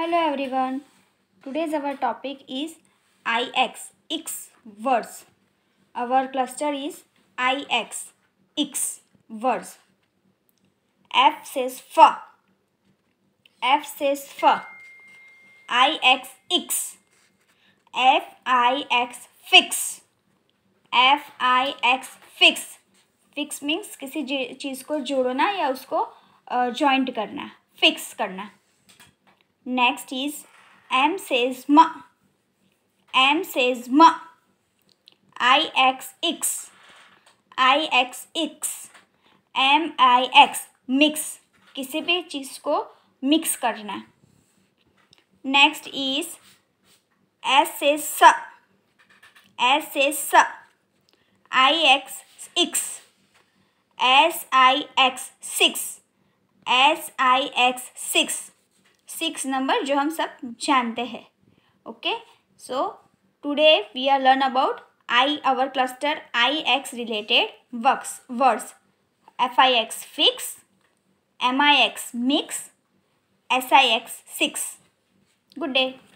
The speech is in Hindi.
Hello everyone today's our topic is I X ix words our cluster is I X ix words F says f F says f I X ix F I X fix F I X fix fix means किसी चीज़ को जोड़ना या उसको ज्वाइंट करना फिक्स करना Next is M says ma. M says ma. I X X. I X X. M I X. Mix किसी भी चीज़ को मिक्स करना नेक्स्ट इज एस ए स S a s I X X S I X six S I X six six number जो हम सब जानते हैं okay so today we are learn about I our cluster I X related works words F I X fix M I X mix S I X six good day